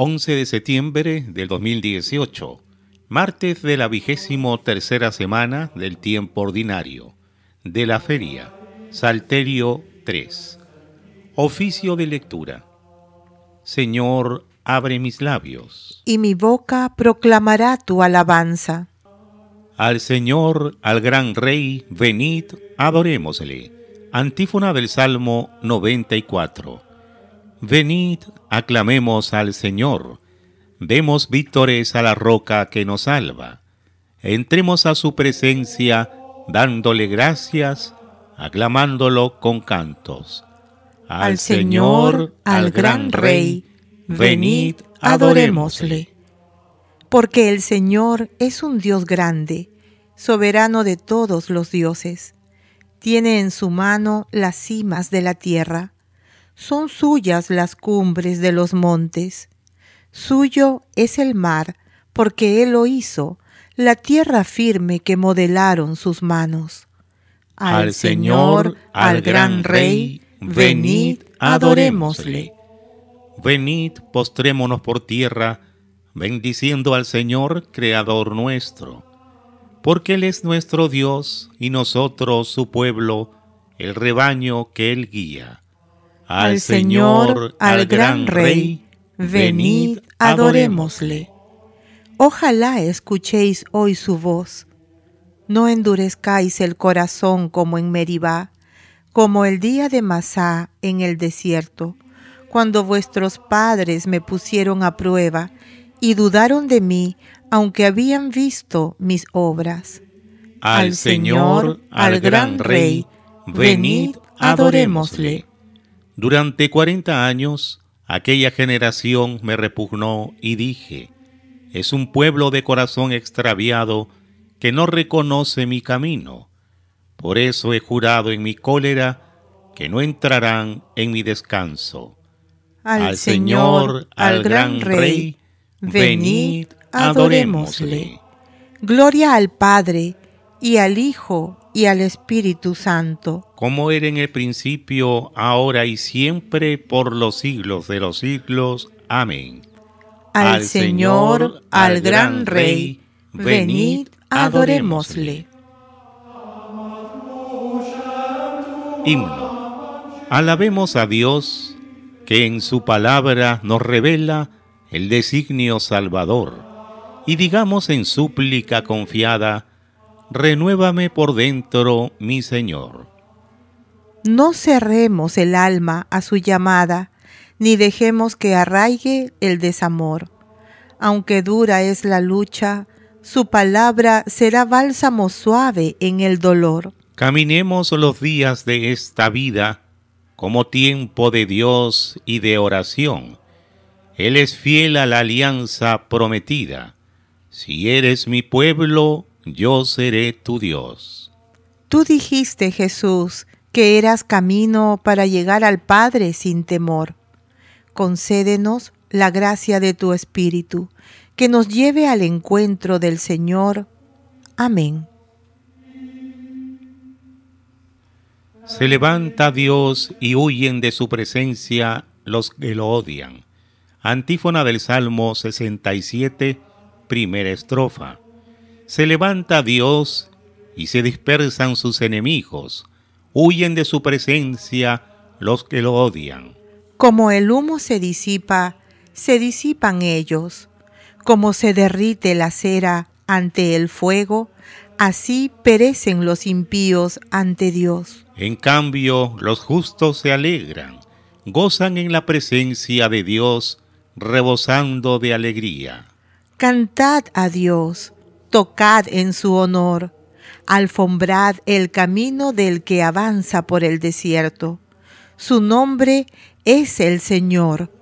11 de septiembre del 2018, martes de la vigésimo tercera semana del tiempo ordinario, de la feria, Salterio 3. Oficio de lectura. Señor, abre mis labios. Y mi boca proclamará tu alabanza. Al Señor, al gran Rey, venid, adorémosle. Antífona del Salmo 94. Venid, aclamemos al Señor, demos víctores a la roca que nos salva. Entremos a su presencia dándole gracias, aclamándolo con cantos. Al, Señor, Señor, al gran Rey, venid, adorémosle. Porque el Señor es un Dios grande, soberano de todos los dioses. Tiene en su mano las cimas de la tierra son suyas las cumbres de los montes. Suyo es el mar, porque él lo hizo, la tierra firme que modelaron sus manos. Al, Señor, al gran Rey, venid, adorémosle. Venid, postrémonos por tierra, bendiciendo al Señor, Creador nuestro, porque Él es nuestro Dios y nosotros su pueblo, el rebaño que Él guía al Señor, al gran Rey, venid, adorémosle. Ojalá escuchéis hoy su voz. No endurezcáis el corazón como en Meribá, como el día de Masá en el desierto, cuando vuestros padres me pusieron a prueba y dudaron de mí, aunque habían visto mis obras. Al Señor, al gran Rey, venid, adorémosle. Durante cuarenta años aquella generación me repugnó y dije, es un pueblo de corazón extraviado que no reconoce mi camino. Por eso he jurado en mi cólera que no entrarán en mi descanso. Al, Señor, al gran Rey, venid, adorémosle. Gloria al Padre, y al Hijo, y al Espíritu Santo. Como era en el principio, ahora y siempre, por los siglos de los siglos. Amén. Al, Señor, al gran Rey, venid, adorémosle. Himno. Alabemos a Dios, que en su palabra nos revela el designio salvador, y digamos en súplica confiada, renuévame por dentro, mi Señor. No cerremos el alma a su llamada, ni dejemos que arraigue el desamor. Aunque dura es la lucha, su palabra será bálsamo suave en el dolor. Caminemos los días de esta vida como tiempo de Dios y de oración. Él es fiel a la alianza prometida. Si eres mi pueblo, yo seré tu Dios. Tú dijiste, Jesús, que eras camino para llegar al Padre sin temor. Concédenos la gracia de tu Espíritu, que nos lleve al encuentro del Señor. Amén. Se levanta Dios y huyen de su presencia los que lo odian. Antífona del Salmo 67, primera estrofa. Se levanta Dios y se dispersan sus enemigos, huyen de su presencia los que lo odian. Como el humo se disipa, se disipan ellos. Como se derrite la cera ante el fuego, así perecen los impíos ante Dios. En cambio, los justos se alegran, gozan en la presencia de Dios, rebosando de alegría. Cantad a Dios tocad en su honor, alfombrad el camino del que avanza por el desierto. Su nombre es el Señor,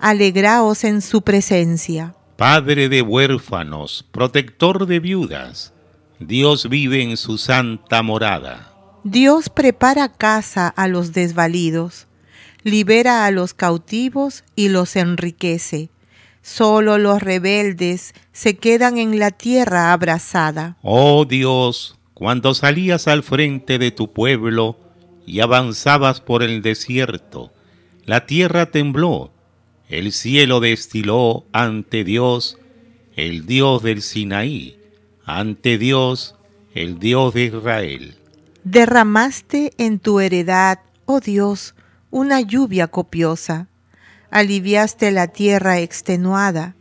alegraos en su presencia. Padre de huérfanos, protector de viudas, Dios vive en su santa morada. Dios prepara casa a los desvalidos, libera a los cautivos y los enriquece Solo los rebeldes se quedan en la tierra abrazada. Oh Dios, cuando salías al frente de tu pueblo y avanzabas por el desierto, la tierra tembló, el cielo destiló ante Dios, el Dios del Sinaí, ante Dios, el Dios de Israel. Derramaste en tu heredad, oh Dios, una lluvia copiosa aliviaste la tierra extenuada,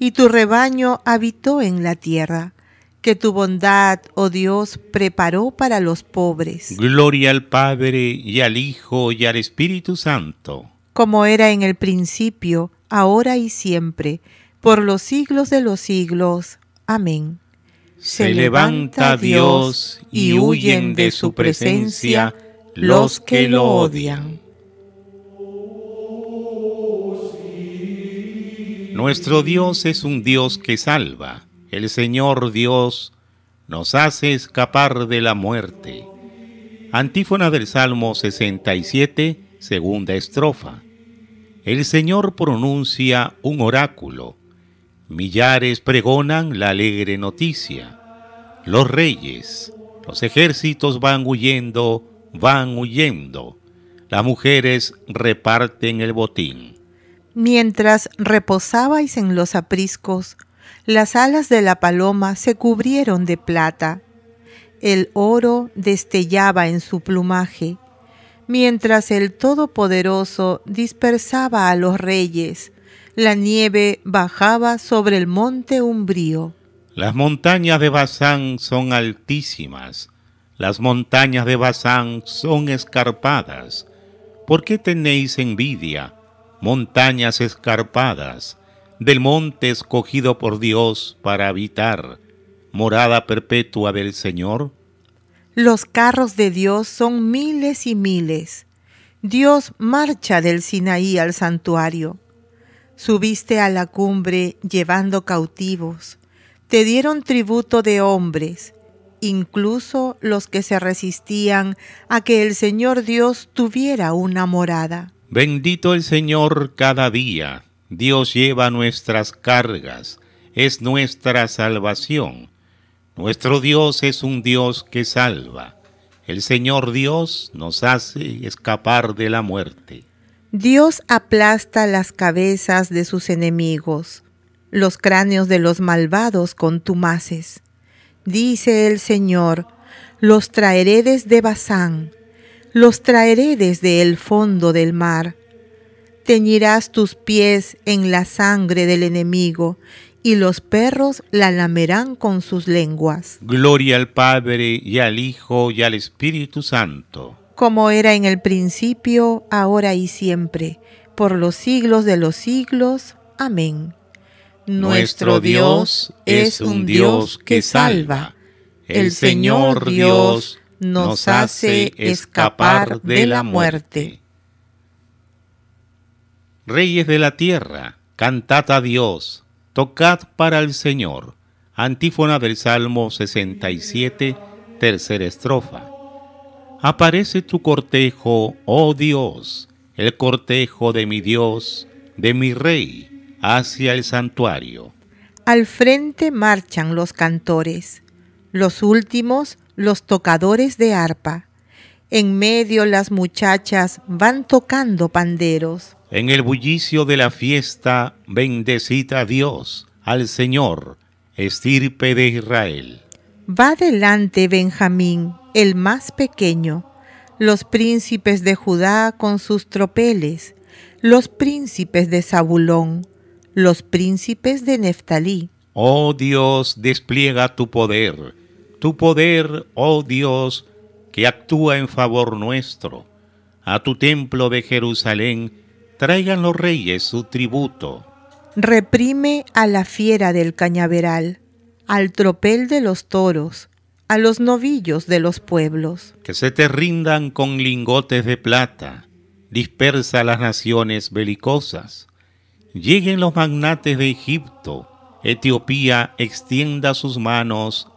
y tu rebaño habitó en la tierra, que tu bondad, oh Dios, preparó para los pobres. Gloria al Padre y al Hijo y al Espíritu Santo. Como era en el principio, ahora y siempre, por los siglos de los siglos. Amén. Se, levanta Dios y huyen de su presencia los que lo odian. Nuestro Dios es un Dios que salva. El Señor Dios nos hace escapar de la muerte. Antífona del Salmo 67, segunda estrofa. El Señor pronuncia un oráculo. Millares pregonan la alegre noticia. Los reyes, los ejércitos van huyendo, van huyendo. Las mujeres reparten el botín. Mientras reposabais en los apriscos, las alas de la paloma se cubrieron de plata. El oro destellaba en su plumaje, mientras el Todopoderoso dispersaba a los reyes. La nieve bajaba sobre el monte umbrío. Las montañas de Bazán son altísimas, las montañas de Bazán son escarpadas. ¿Por qué tenéis envidia, montañas escarpadas, del monte escogido por Dios para habitar, morada perpetua del Señor? Los carros de Dios son miles y miles. Dios marcha del Sinaí al santuario. Subiste a la cumbre llevando cautivos. Te dieron tributo de hombres, incluso los que se resistían a que el Señor Dios tuviera una morada. Bendito el Señor cada día. Dios lleva nuestras cargas, es nuestra salvación. Nuestro Dios es un Dios que salva. El Señor Dios nos hace escapar de la muerte. Dios aplasta las cabezas de sus enemigos, los cráneos de los malvados con Dice el Señor, los traeré desde Bazán, los traeré desde el fondo del mar. Teñirás tus pies en la sangre del enemigo, y los perros la lamerán con sus lenguas. Gloria al Padre, y al Hijo, y al Espíritu Santo. Como era en el principio, ahora y siempre, por los siglos de los siglos. Amén. Nuestro Dios es un Dios que salva. El Señor Dios nos hace escapar de la muerte. Reyes de la tierra, cantad a Dios, tocad para el Señor. Antífona del Salmo 67, tercera estrofa. Aparece tu cortejo, oh Dios, el cortejo de mi Dios, de mi Rey, hacia el santuario. Al frente marchan los cantores, los últimos los tocadores de arpa. En medio las muchachas van tocando panderos. En el bullicio de la fiesta, bendecita Dios al Señor, estirpe de Israel. Va delante Benjamín, el más pequeño, los príncipes de Judá con sus tropeles, los príncipes de Zabulón, los príncipes de Neftalí. Oh Dios, despliega tu poder tu poder, oh Dios, que actúa en favor nuestro. A tu templo de Jerusalén traigan los reyes su tributo. Reprime a la fiera del cañaveral, al tropel de los toros, a los novillos de los pueblos. Que se te rindan con lingotes de plata, dispersa las naciones belicosas. Lleguen los magnates de Egipto, Etiopía extienda sus manos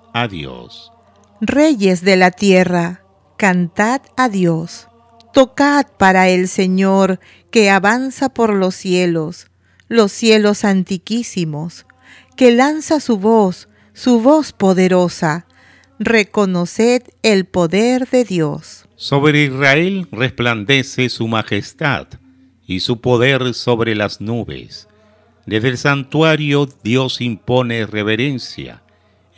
Reyes de la tierra, cantad a Dios. Tocad para el Señor que avanza por los cielos, los cielos antiquísimos, que lanza su voz, su voz poderosa. Reconoced el poder de Dios. Sobre Israel resplandece su majestad y su poder sobre las nubes. Desde el santuario Dios impone reverencia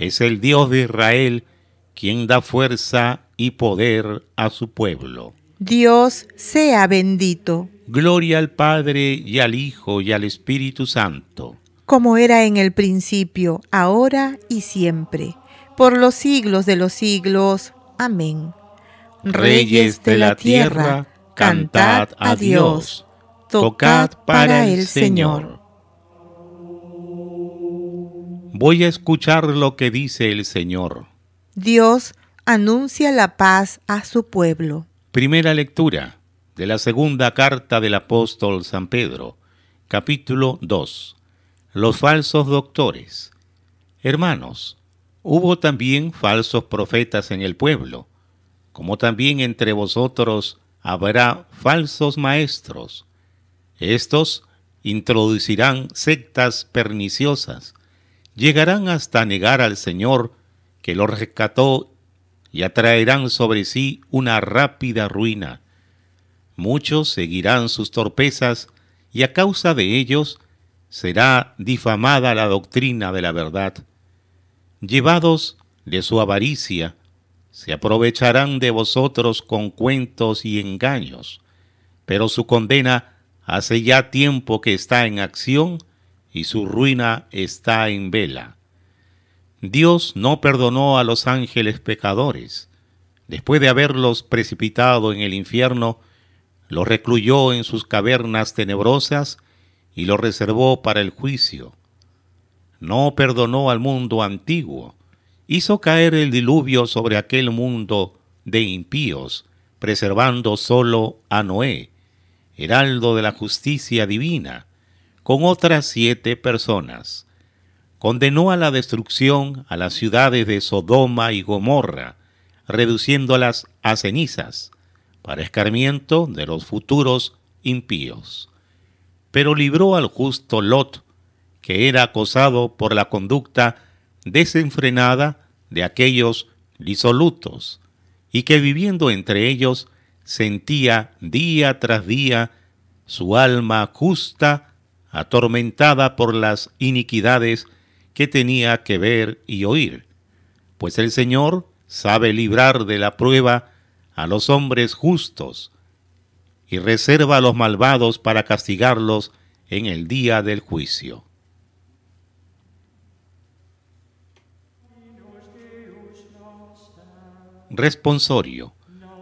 es el Dios de Israel quien da fuerza y poder a su pueblo. Dios sea bendito. Gloria al Padre y al Hijo y al Espíritu Santo. Como era en el principio, ahora y siempre, por los siglos de los siglos. Amén. Reyes de la tierra, cantad a Dios, tocad para el Señor. Voy a escuchar lo que dice el Señor. Dios anuncia la paz a su pueblo. Primera lectura de la segunda carta del apóstol San Pedro, capítulo 2. Los falsos doctores. Hermanos, hubo también falsos profetas en el pueblo, como también entre vosotros habrá falsos maestros. Estos introducirán sectas perniciosas llegarán hasta negar al Señor que lo rescató y atraerán sobre sí una rápida ruina. Muchos seguirán sus torpezas y a causa de ellos será difamada la doctrina de la verdad. Llevados de su avaricia, se aprovecharán de vosotros con cuentos y engaños, pero su condena hace ya tiempo que está en acción y su ruina está en vela. Dios no perdonó a los ángeles pecadores. Después de haberlos precipitado en el infierno, los recluyó en sus cavernas tenebrosas y los reservó para el juicio. No perdonó al mundo antiguo. Hizo caer el diluvio sobre aquel mundo de impíos, preservando solo a Noé, heraldo de la justicia divina con otras siete personas. Condenó a la destrucción a las ciudades de Sodoma y Gomorra, reduciéndolas a cenizas, para escarmiento de los futuros impíos. Pero libró al justo Lot, que era acosado por la conducta desenfrenada de aquellos disolutos, y que viviendo entre ellos sentía día tras día su alma justa atormentada por las iniquidades que tenía que ver y oír, pues el Señor sabe librar de la prueba a los hombres justos y reserva a los malvados para castigarlos en el día del juicio. Responsorio.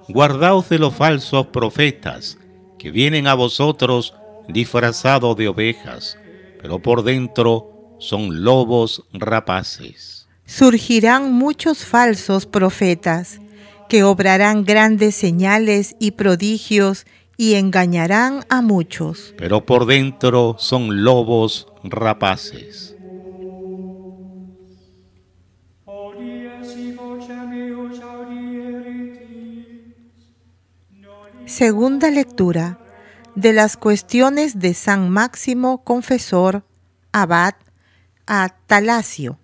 Guardaos de los falsos profetas que vienen a vosotros disfrazado de ovejas, pero por dentro son lobos rapaces. Surgirán muchos falsos profetas que obrarán grandes señales y prodigios y engañarán a muchos. Pero por dentro son lobos rapaces. Segunda lectura de las cuestiones de San Máximo Confesor, abad, a Talacio,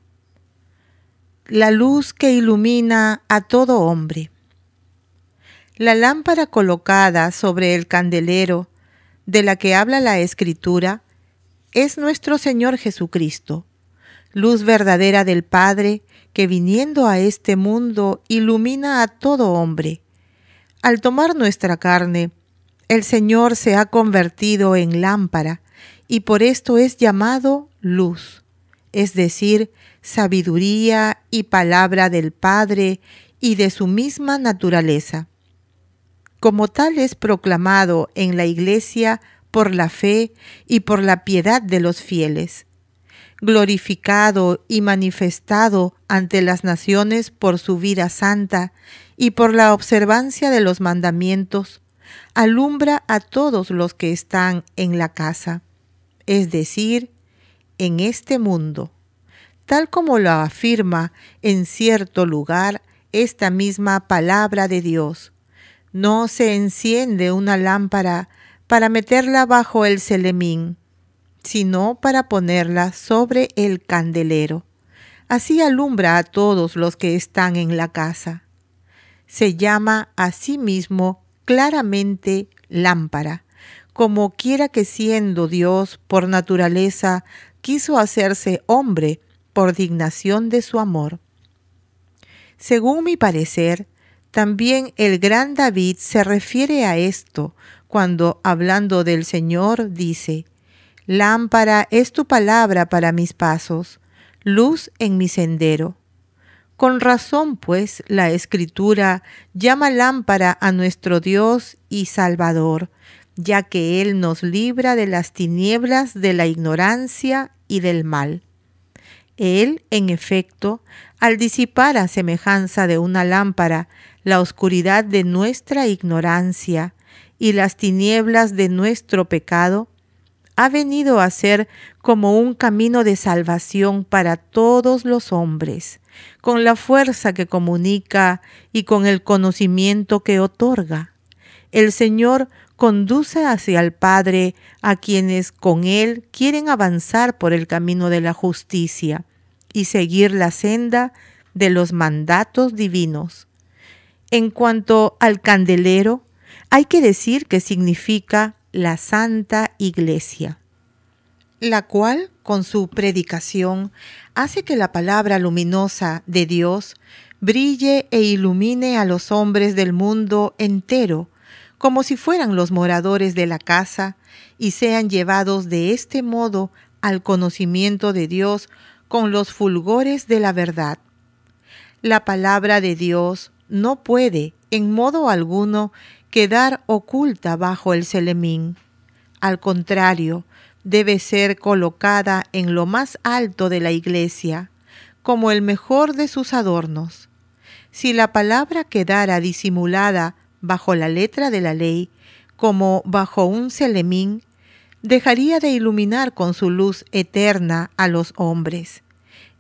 la luz que ilumina a todo hombre. La lámpara colocada sobre el candelero, de la que habla la Escritura, es nuestro Señor Jesucristo, luz verdadera del Padre, que viniendo a este mundo ilumina a todo hombre. Al tomar nuestra carne, el Señor se ha convertido en lámpara y por esto es llamado luz, es decir, sabiduría y palabra del Padre y de su misma naturaleza. Como tal es proclamado en la Iglesia por la fe y por la piedad de los fieles, glorificado y manifestado ante las naciones por su vida santa y por la observancia de los mandamientos alumbra a todos los que están en la casa, es decir, en este mundo, tal como lo afirma en cierto lugar esta misma palabra de Dios. No se enciende una lámpara para meterla bajo el celemín, sino para ponerla sobre el candelero. Así alumbra a todos los que están en la casa. Se llama a sí mismo claramente lámpara, como quiera que siendo Dios por naturaleza quiso hacerse hombre por dignación de su amor. Según mi parecer, también el gran David se refiere a esto cuando, hablando del Señor, dice, Lámpara es tu palabra para mis pasos, luz en mi sendero. Con razón, pues, la Escritura llama lámpara a nuestro Dios y Salvador, ya que Él nos libra de las tinieblas de la ignorancia y del mal. Él, en efecto, al disipar a semejanza de una lámpara la oscuridad de nuestra ignorancia y las tinieblas de nuestro pecado, ha venido a ser como un camino de salvación para todos los hombres, con la fuerza que comunica y con el conocimiento que otorga. El Señor conduce hacia el Padre a quienes con Él quieren avanzar por el camino de la justicia y seguir la senda de los mandatos divinos. En cuanto al candelero, hay que decir que significa la Santa Iglesia, la cual con su predicación hace que la palabra luminosa de Dios brille e ilumine a los hombres del mundo entero, como si fueran los moradores de la casa, y sean llevados de este modo al conocimiento de Dios con los fulgores de la verdad. La palabra de Dios no puede, en modo alguno, quedar oculta bajo el selemín. Al contrario, debe ser colocada en lo más alto de la iglesia, como el mejor de sus adornos. Si la palabra quedara disimulada bajo la letra de la ley, como bajo un selemín, dejaría de iluminar con su luz eterna a los hombres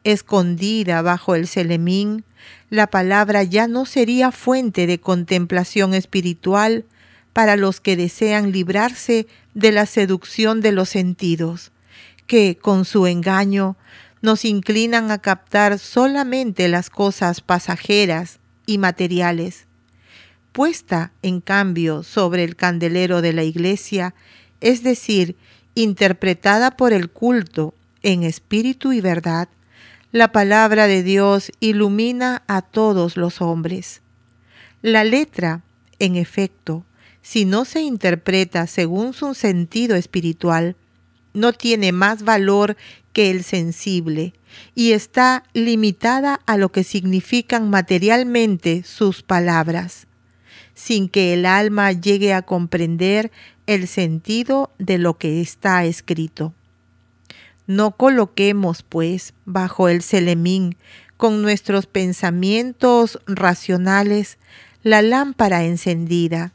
escondida bajo el selemín, la palabra ya no sería fuente de contemplación espiritual para los que desean librarse de la seducción de los sentidos, que, con su engaño, nos inclinan a captar solamente las cosas pasajeras y materiales. Puesta, en cambio, sobre el candelero de la iglesia, es decir, interpretada por el culto en espíritu y verdad, la palabra de Dios ilumina a todos los hombres. La letra, en efecto, si no se interpreta según su sentido espiritual, no tiene más valor que el sensible y está limitada a lo que significan materialmente sus palabras, sin que el alma llegue a comprender el sentido de lo que está escrito. No coloquemos, pues, bajo el selemín, con nuestros pensamientos racionales, la lámpara encendida,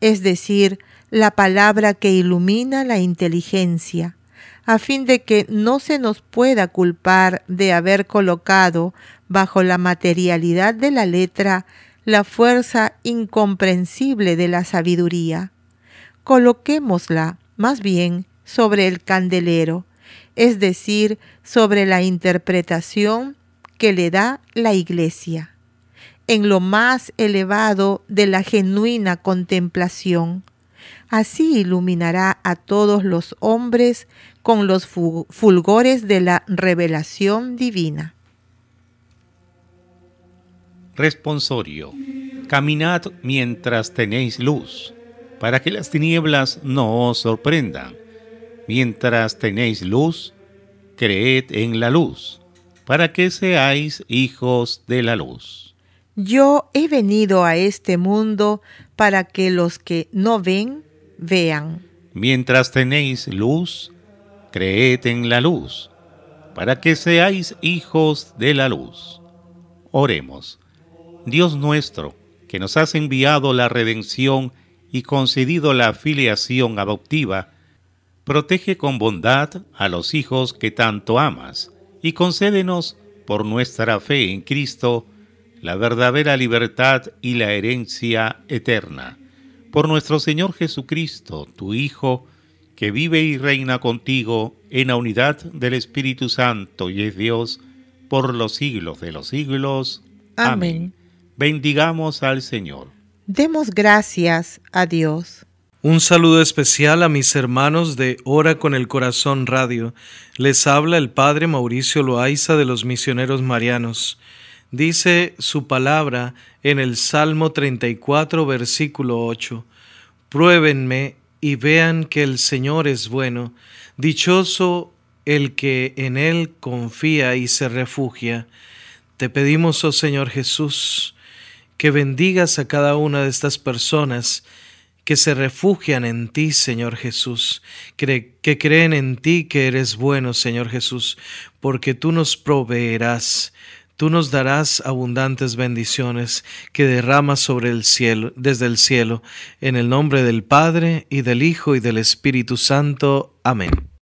es decir, la palabra que ilumina la inteligencia, a fin de que no se nos pueda culpar de haber colocado bajo la materialidad de la letra la fuerza incomprensible de la sabiduría. Coloquémosla, más bien, sobre el candelero, es decir, sobre la interpretación que le da la Iglesia, en lo más elevado de la genuina contemplación. Así iluminará a todos los hombres con los fulgores de la revelación divina. Responsorio. Caminad mientras tenéis luz, para que las tinieblas no os sorprendan Mientras tenéis luz, creed en la luz, para que seáis hijos de la luz. Yo he venido a este mundo para que los que no ven, vean. Mientras tenéis luz, creed en la luz, para que seáis hijos de la luz. Oremos. Dios nuestro, que nos has enviado la redención y concedido la filiación adoptiva, Protege con bondad a los hijos que tanto amas y concédenos, por nuestra fe en Cristo, la verdadera libertad y la herencia eterna. Por nuestro Señor Jesucristo, tu Hijo, que vive y reina contigo en la unidad del Espíritu Santo y es Dios, por los siglos de los siglos. Amén. Bendigamos al Señor. Demos gracias a Dios. Un saludo especial a mis hermanos de Hora con el Corazón Radio. Les habla el Padre Mauricio Loaiza de los Misioneros Marianos. Dice su palabra en el Salmo 34, versículo 8. Pruébenme y vean que el Señor es bueno. Dichoso el que en Él confía y se refugia. Te pedimos, oh Señor Jesús, que bendigas a cada una de estas personas que se refugian en ti, Señor Jesús, que, creen en ti que eres bueno, Señor Jesús, porque tú nos proveerás. Tú nos darás abundantes bendiciones que derramas sobre el cielo, desde el cielo, en el nombre del Padre y del Hijo y del Espíritu Santo. Amén.